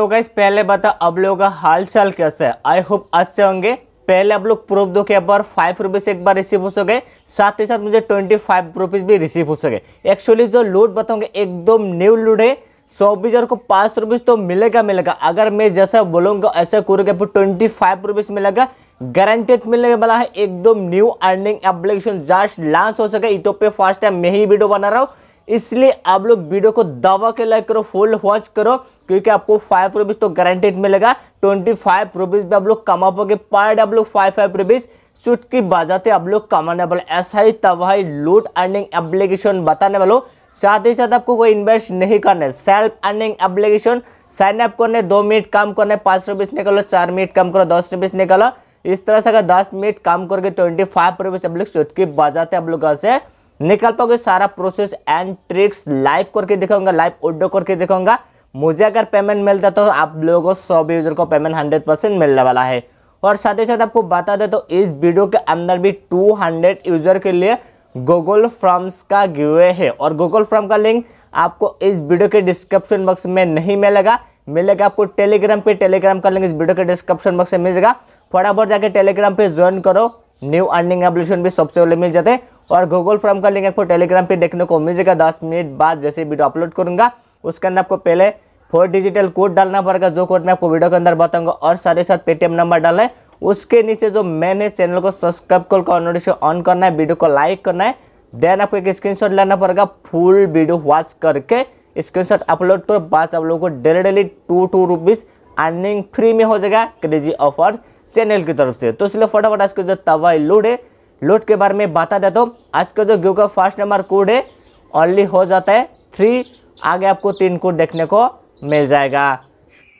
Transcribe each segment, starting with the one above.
तो गाइस पहले बता अब लोगों का हाल चाल कैसा है आई होप अच्छे होंगे पहले आप लोग प्रूफ दो के बार फाइव रुपीज़ एक बार रिसीव हो सके साथ ही साथ मुझे ट्वेंटी फाइव रुपीज़ भी रिसीव हो सके एक्चुअली जो लूट बताऊंगे एकदम न्यू लूट है चौबीस हजार को पांच रुपीज़ तो मिलेगा मिलेगा अगर मैं जैसा बोलूंगा ऐसा करूंगा फिर ट्वेंटी फाइव रुपीज़ मिलेगा गारंटेड मिलने वाला है एकदम new earning application just launch हो सके यूट्यूब पे फर्स्ट टाइम मैं ही वीडियो बना रहा हूँ इसलिए आप लोग वीडियो को दवा के लाइक करो फुल वॉच करो क्योंकि आपको फाइव रुपीज तो गारंटेड मिलेगा ट्वेंटी फाइव रुपीज भी आप लोग कमा पाओगे पर डे आप लोग फाइव फाइव रुपीज चुटकी बजाते आप लोग कमाने वाले ऐसा ही तबाही लूट अर्निंग एप्लीकेशन बताने वालों साथ ही साथ आपको कोई इन्वेस्ट नहीं करने self earning application sign up करने दो मिनट काम करने पाँच रुपीज़ निकालो चार मिनट काम करो दस रुपीज़ निकालो इस तरह से अगर दस मिनट काम करके ट्वेंटी फाइव रुपीज़ आप लोग चुटकी बजाते आप लोग से निकल पाओगे सारा प्रोसेस एंड ट्रिक्स लाइव करके दिखाऊंगा लाइव ऑडो करके दिखाऊंगा मुझे अगर पेमेंट मिलता तो आप लोगों को सब यूजर को पेमेंट हंड्रेड परसेंट मिलने वाला है और साथ ही साथ आपको बता दें तो इस वीडियो के अंदर भी 200 यूजर के लिए गूगल फॉर्म्स का गिवे है और गूगल फ्रॉम का लिंक आपको इस वीडियो के डिस्क्रिप्शन बॉक्स में नहीं मिलेगा मिलेगा आपको टेलीग्राम पे टेलीग्राम का लिंक इस वीडियो के डिस्क्रिप्शन बॉक्स में मिलेगा फटाफट जाके टेलीग्राम पे ज्वाइन करो न्यू अर्निंग एप्लीकेशन भी सबसे पहले मिल जाते हैं और गूगल फॉर्म का लिंक आपको टेलीग्राम पे देखने को मिल जाएगा दस मिनट बाद जैसे वीडियो अपलोड करूंगा उसके अंदर आपको पहले फोर डिजिटल कोड डालना पड़ेगा जो कोड मैं आपको वीडियो के अंदर बताऊंगा और साथ ही साथ पेटीएम नंबर डालना है उसके नीचे जो मैंने चैनल को सब्सक्राइब कर नोटिफिकेशन ऑन करना है वीडियो को लाइक करना है देन आपको एक स्क्रीन लेना पड़ेगा फुल वीडियो वॉच करके स्क्रीन अपलोड करो बाद आप लोगों को daily daily two two rupees earning free में हो जाएगा क्रेजी ऑफर चैनल की तरफ से तो इसलिए फटाफट आज के जो तवाई लूड है लूट के बारे में बता देता तो हूँ आज का जो गेहूँ का फर्स्ट नंबर कोड है ऑनली हो जाता है थ्री आगे आपको तीन कोड देखने को मिल जाएगा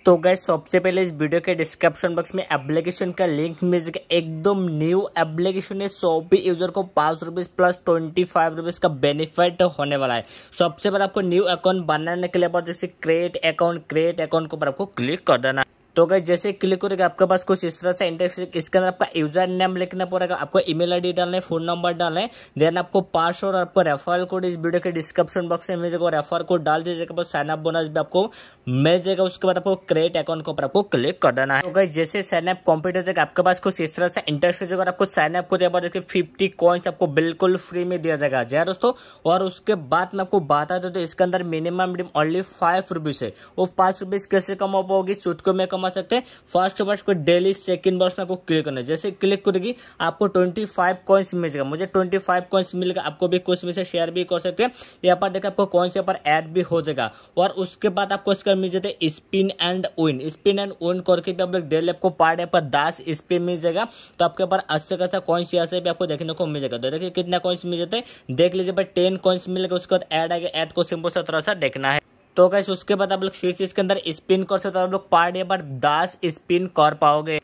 तो गए सबसे पहले इस वीडियो के डिस्क्रिप्शन बॉक्स में एप्लीकेशन का लिंक मिल जाएगा एकदम न्यू एप्लीकेशन है सौ भी यूजर को पाँच rupees plus twenty five rupees का बेनिफिट होने वाला है सबसे पहले आपको न्यू अकाउंट बनाने के लिए जैसे क्रिएट अकाउंट क्रिएट अकाउंट के ऊपर आपको क्लिक कर देना तो गई जैसे क्लिक करेगा आपके पास कुछ इस तरह से इंटरफेस इसके अंदर आपका यूजर नेम लिखना पड़ेगा आपको ईमेल आईडी डालना है फोन नंबर डालना है देन आपको पासवर्ड और आपको रेफरल कोड इस वीडियो के डिस्क्रिप्शन बॉक्स में मिल जाएगा रेफर कोड डाल दीजिएगा साइन अप बोनस भी आपको मिल जाएगा उसके बाद आपको क्रिएट अकाउंट के ऊपर आपको क्लिक कर देना है तो अगर जैसे साइनअप कॉम्प्लीट हो जाएगा आपके पास कुछ इस तरह से इंटरफेस होगा आपको साइनअप को दिया देखिए फिफ्टी कॉइन्स आपको बिल्कुल फ्री में दिया जाएगा जय दोस्तों और उसके बाद में आपको बता आता तो इसके अंदर मिनिमम ओनली फाइव रुपीज है वो पांच रुपीज कैसे कम हो पाओगी चुटको में कम कमा सकते हैं फर्स्ट वर्ष को डेली सेकंड वर्ष में आपको क्लिक करना है जैसे क्लिक करेगी आपको ट्वेंटी फाइव कॉइन्स मिलेगा मुझे ट्वेंटी फाइव कॉइन्स मिलेगा आपको भी कुछ में से शेयर भी कर सकते हैं यहाँ पर देखिए आपको कॉइन्स यहाँ पर एड भी हो जाएगा और उसके बाद आपको इसका मिल जाते हैं spin and win spin and win करके भी आप लोग डेली आपको पार्ट डे पर दस स्पिन मिल जाएगा तो आपके पास अच्छे खासा कॉइन्स यहाँ से भी आपको देखने को मिल जाएगा तो देखिए कितना कॉइन्स मिल जाते हैं देख लीजिए भाई टेन कॉइन्स मिलेगा उसके बाद एड आएगा एड को सिंपल सा थोड़ा सा देखना है तो कैसे उसके बाद आप लोग फिर से इसके अंदर स्पिन कर सकते हो आप लोग पार्ट या पर दस स्पिन कर पाओगे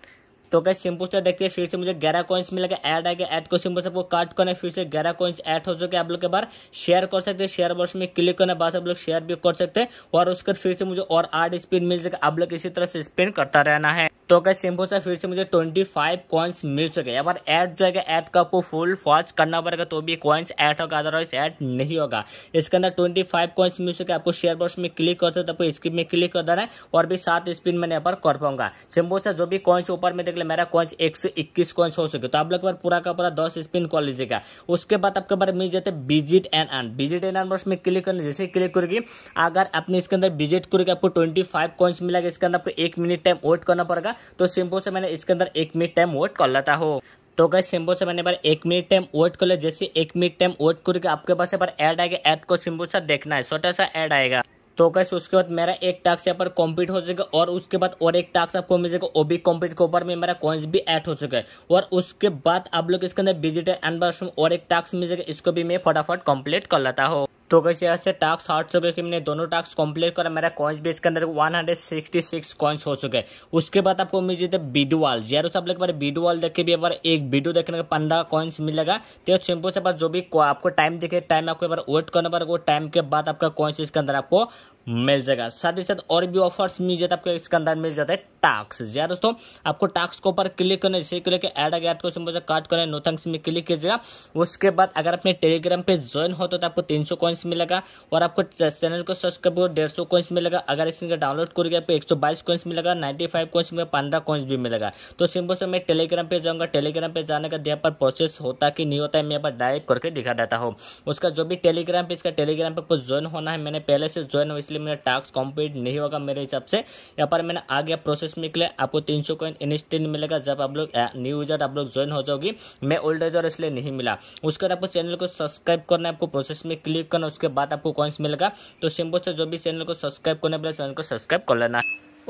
तो क्या सिंपल से देखिए फिर से मुझे ग्यारह कॉइन्स मिलेगा ऐड गया ऐड को सिंपल से आपको काट करना है फिर से ग्यारह कॉइन्स ऐड हो चुके आप लोग के बार शेयर कर सकते हैं शेयर बॉक्स में क्लिक करने बाद आप लोग शेयर भी कर सकते हैं और उसके फिर से मुझे और आठ स्पिन मिल सके आप लोग इसी तरह से स्पिन करता रहना है तो क्या सिंपल से फिर से मुझे ट्वेंटी फाइव कॉइन्स मिल सके अब ऐड जो है ऐड का आपको फुल फॉज करना पड़ेगा तो भी कॉइन्स ऐड होगा अदरवाइज ऐड नहीं होगा इसके अंदर ट्वेंटी फाइव कॉइन्स मिल सके आपको शेयर बॉक्स में क्लिक करते हो तो आपको स्क्रीन में क्लिक कर देना है और भी सात स्पिन मैंने यहाँ पर कर पाऊंगा सिंपल से जो भी कॉइन्स ऊपर में के लिए मेरा कॉइन्स एक से इक्कीस कॉइन्स हो सके तो आप लोग पूरा का पूरा दस स्पिन कर लीजिएगा उसके बाद आपके बार मिल जाते visit and earn visit and earn में क्लिक करने जैसे क्लिक करेगी अगर आपने इसके अंदर विजिट करेगी आपको ट्वेंटी फाइव कॉइन्स मिलेगा इसके अंदर आपको एक मिनट टाइम वेट करना पड़ेगा तो सिंपल से मैंने इसके अंदर एक मिनट टाइम वेट कर लेता हूँ तो गए सिम्बो से मैंने बार एक मिनट टाइम वेट कर लिया जैसे एक मिनट टाइम वेट करके आपके पास बार ऐड आएगा ऐड को सिम्बो सा देखना है छोटा सा ऐड आएगा तो कैसे उसके बाद मेरा एक टास्क यहाँ पर कम्प्लीट हो जाएगा और उसके बाद और एक टास्क आपको मिल जाएगा वो भी कम्प्लीट के ऊपर में मेरा कॉइन्स भी ऐड हो चुका है और उसके बाद आप लोग इसके अंदर डिजिटल एनबर्स और एक टास्क मिल जाएगा इसको भी मैं फटाफट कम्प्लीट कर लेता हूँ तो कैसे यहाँ से टास्क हार्ट चुके कि मैंने दोनों टास्क कंप्लीट करा मेरा कॉइन्स बेस के अंदर 166 कॉइन्स हो चुके हैं उसके बाद आपको मिल जाते बीडू वाल जेरो से आप लोग बीडू वाल देख के भी बार एक बीडू देखने का पंद्रह कॉइन्स मिलेगा तो सिंपल से जो भी आपको टाइम दिखे टाइम आपको बार वेट करना पड़ेगा टाइम के बाद आपका कॉइन्स इसके अंदर आपको मिल जाएगा साथ ही साथ और भी ऑफर्स मिल जाता है आपको इसके अंदर मिल जाता है टास्क जी हाँ दोस्तों आपको टास्क के ऊपर क्लिक करना जैसे क्लिक एड आ गया क्वेश्चन काट नो थैंक्स में क्लिक कीजिएगा उसके बाद अगर अपने टेलीग्राम पे ज्वाइन हो तो आपको तीन सौ मिलेगा और आपको चैनल को सब्सक्राइब करो डेढ़ सौ कॉइन्स मिलेगा अगर इसमें डाउनलोड करोगे तो आपको एक सौ बाईस कॉइन्स मिलेगा नाइन्टी फाइव कॉइन्स में पंद्रह कॉइन्स भी मिलेगा तो सिंपल से मैं टेलीग्राम पे जाऊंगा टेलीग्राम पे जाने का यहाँ पर प्रोसेस होता कि नहीं होता है मैं यहाँ पर डायरेक्ट करके दिखा देता हूँ उसका जो भी टेलीग्राम पे इसका टेलीग्राम पे ज्वाइन होना है मैंने पहले से ज्वाइन हो इसलिए इसलिए मेरा टास्क कंप्लीट नहीं होगा मेरे हिसाब से यहाँ पर मैंने आ गया प्रोसेस में के लिए आपको तीन सौ कॉइन इंस्टेंट मिलेगा जब आप लोग न्यू यूजर आप लोग ज्वाइन हो जाओगी मैं ओल्ड यूजर इसलिए नहीं मिला उसके बाद आपको चैनल को सब्सक्राइब करना है आपको प्रोसेस में क्लिक करना उसके बाद आपको कॉइन्स मिलेगा तो सिंपल से जो भी चैनल को सब्सक्राइब करने वाले चैनल को सब्सक्राइब कर लेना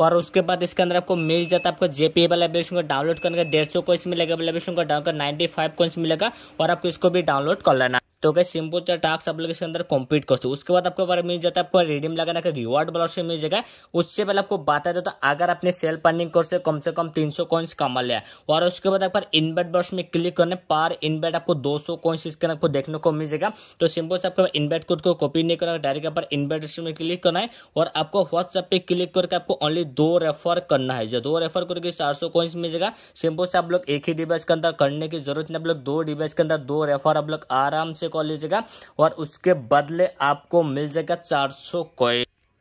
और उसके बाद इसके अंदर आपको मिल जाता है आपको जेपी वाला एप्लीकेशन को डाउनलोड करने का डेढ़ सौ कोइंस मिलेगा एप्लीकेशन को डाउनलोड नाइन्टी फाइव कोइंस मिलेगा और आपको इसको भी डाउनलोड कर लेना तो क्या सिंपल चार टास्क आप लोग इसके अंदर कंप्लीट कर सकते उसके बाद आपको बारे मिल जाता है आपको रिडीम लगाना का रिवार्ड वाला ऑप्शन मिल जाएगा उससे पहले आपको बताया जाता है अगर आपने सेल कोर्स से कम से कम तीन सौ कॉइन्स कमा लिया और उसके बाद आप इनवेट बॉक्स में क्लिक करने पर इनवेट आपको दो सौ कॉइन्स इसके आपको देखने को मिल जाएगा तो सिंपल से आपको इन्वेट कोड को कॉपी नहीं करना डायरेक्ट आप इनवेट बॉक्स में क्लिक करना है और आपको व्हाट्सएप पे क्लिक करके आपको ओनली दो रेफर करना है जो दो रेफर करके चार सौ कॉइन्स मिल जाएगा सिंपल से आप लोग एक ही डिवाइस के अंदर करने की जरूरत नहीं आप लोग दो डिवाइस के अंदर दो रेफर आप लोग आराम से से कॉल लीजिएगा और उसके बदले आपको मिल जाएगा चार सौ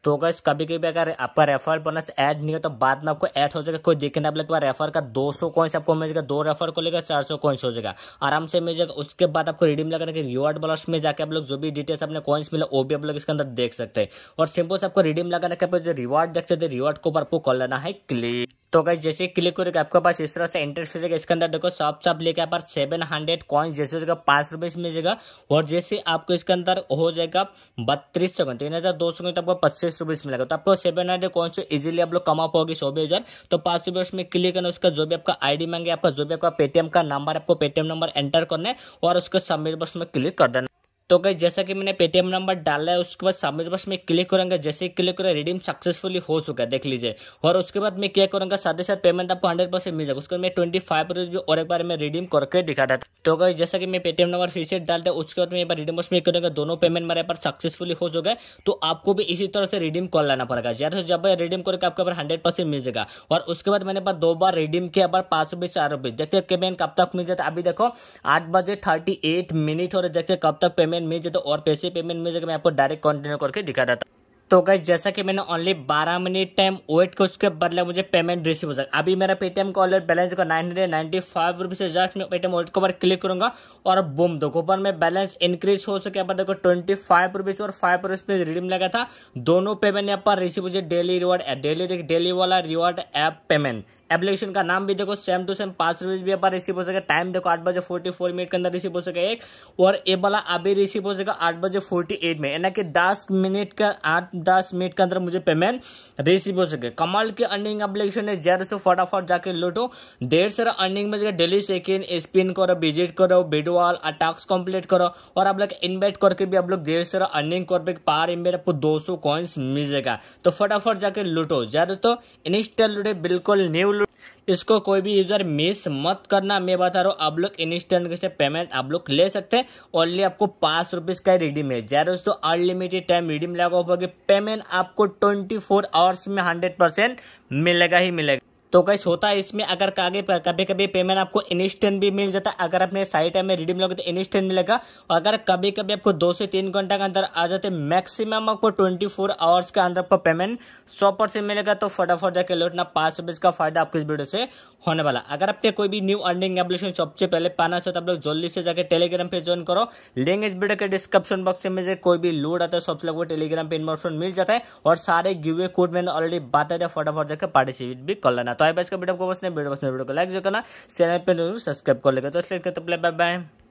तो गैस कभी कभी अगर आपका रेफर बोनस ऐड नहीं हो तो बाद में आपको ऐड हो जाएगा कोई देखे नहीं बोले तो रेफर का 200 सौ कॉइन्स आपको मिल जाएगा दो रेफर को लेकर 400 सौ कॉइन्स हो जाएगा आराम से मिल जाएगा उसके बाद आपको रिडीम लगा के रिवॉर्ड ब्लॉस में जाकर आप लोग जो भी डिटेल्स अपने कॉइन्स मिले वो भी आप लोग इसके अंदर देख सकते हैं और सिंपल से आपको रिडीम लगा के बाद जो रिवॉर्ड देख सकते हैं रिवॉर्ड को ऊपर आपको कॉल लेना है क्लिक तो गाइज जैसे क्लिक करोगे आपके पास इस तरह से इंटरफेस है इसके अंदर देखो साफ साफ लेके यहाँ पर सेवन हंड्रेड कॉइन जैसे जगह पांच रुपए में जाएगा और जैसे आपको इसके अंदर हो जाएगा बत्तीस सौ तीन हज़ार दो सौ तो आपको पच्चीस रुपये मिलेगा तो आपको सेवन हंड्रेड कॉइन से इजिली आप लोग कमा पाओगे सौ हजार तो पांच रुपए उसमें क्लिक करना उसका जो भी आपका आईडी मांगे आपका जो भी आपका पेटीएम का नंबर आपको पेटीएम नंबर एंटर करना है और उसको सबमिट बस में क्लिक कर देना तो गई जैसा कि मैंने पेटीएम नंबर डाला है उसके बाद सबमिट बस में क्लिक करूंगा जैसे ही क्लिक करें रिडीम सक्सेसफुली हो चुका है देख लीजिए और उसके बाद मैं क्या करूंगा साथ ही साथ पेमेंट आपको हंड्रेड परसेंट मिल जाएगा उसके बाद मैं ट्वेंटी फाइव रुपीज भी और एक बार मैं रिडीम करके दिखा रहा था तो गई जैसा कि मैं पेटीएम नंबर फिर से डालता उसके बाद मैं रिडीम बस में करूँगा दोनों पेमेंट मेरे पास सक्सेसफुली हो चुका है तो आपको भी इसी तरह से रिडीम कर लाना पड़ेगा जैसे जब रिडीम करके आपके पास हंड्रेड परसेंट मिल जाएगा और उसके बाद मैंने दो बार रिडीम किया बार पाँच रुपये चार रुपये देखते पेमेंट कब तक मिल जाता अभी देखो आठ बजे थर्टी एट मिनट और देखते कब तक पेमेंट पेमेंट मिल जाता तो और पैसे पेमेंट मिल जाएगा मैं आपको डायरेक्ट कंटिन्यू करके दिखा देता तो गैस जैसा कि मैंने ओनली 12 मिनट टाइम वेट किया उसके बदले मुझे पेमेंट रिसीव हो जाएगा अभी मेरा पेटीएम का ऑलरेडी बैलेंस का nine hundred ninety five rupees से जस्ट मैं पेटीएम वॉलेट के ऊपर क्लिक करूंगा और बुम दो ऊपर में बैलेंस इंक्रीज हो सके यहाँ पर देखो ट्वेंटी फाइव रुपीज और फाइव रुपीज रिडीम लगा था दोनों पेमेंट यहाँ पर रिसीव हो जाए डेली रिवॉर्ड डेली देखिए डेली वाला रिवॉर्ड एप पेमेंट एप्लीकेशन का नाम भी देखो सेम टू सेम पांच रुपीज भी अपना रिसीव हो सके टाइम देखो आठ बजे फोर्टी फोर मिनट के अंदर रिसीव हो सके एक और ये वाला अभी रिसीव हो सकेगा आठ बजे फोर्टी एट में यानी कि दस मिनट का आठ दस मिनट के अंदर मुझे पेमेंट रिसीव हो सके कमाल की अर्निंग एप्लीकेशन है जैर से फटाफट जाके लूटो ढेर सारा अर्निंग में डेली सेकेंड स्पिन करो विजिट करो बिडवाल अटैक्स कंप्लीट करो और आप लोग इन्वेस्ट करके भी आप लोग ढेर सारा अर्निंग कर पार इन्वेट आपको दो सौ कॉइन्स मिल जाएगा तो फटाफट जाके लूटो जैर तो इंस्टा लूटे बिल्कुल न्यू इसको कोई भी यूजर मिस मत करना मैं बता रहा हूँ आप लोग इंस्टेंट कैसे पेमेंट आप लोग ले सकते हैं ओनली आपको पांच रुपीज का रिडीम है जय दोस्तों अनलिमिटेड टाइम रिडीम लगा होगी पेमेंट आपको ट्वेंटी फोर आवर्स में हंड्रेड परसेंट मिलेगा ही मिलेगा तो कैसे होता है इसमें अगर आगे कभी कभी पेमेंट आपको इंस्टेंट भी मिल जाता है अगर अपने साइट में रिडीम लोगे तो इंस्टेंट मिलेगा और अगर कभी कभी आपको दो से तीन घंटा के अंदर आ जाते मैक्सिमम आपको ट्वेंटी फोर आवर्स के अंदर आपको पेमेंट सौ परसेंट मिलेगा तो फटाफट जाके लौटना पांच रुपए का फायदा आपको इस वीडियो से होने वाला अगर आपके कोई भी न्यू अर्निंग एप्लीकेशन सबसे पहले पाना चाहते तो आप लोग जल्दी से जाकर टेलीग्राम पे ज्वाइन करो लिंक इस वीडियो के डिस्क्रिप्शन बॉक्स में से कोई भी लोड आता है सबसे लोग टेलीग्राम पे इन्फॉर्मेशन मिल जाता है और सारे गिवे कोड मैंने ऑलरेडी बताया था फटाफट जाकर पार्टिसिपेट भी कर लेना तो आई बस का वीडियो को बस वीडियो को लाइक जो करना चैनल पर जरूर सब्सक्राइब कर लेगा तो इसलिए बाय बाय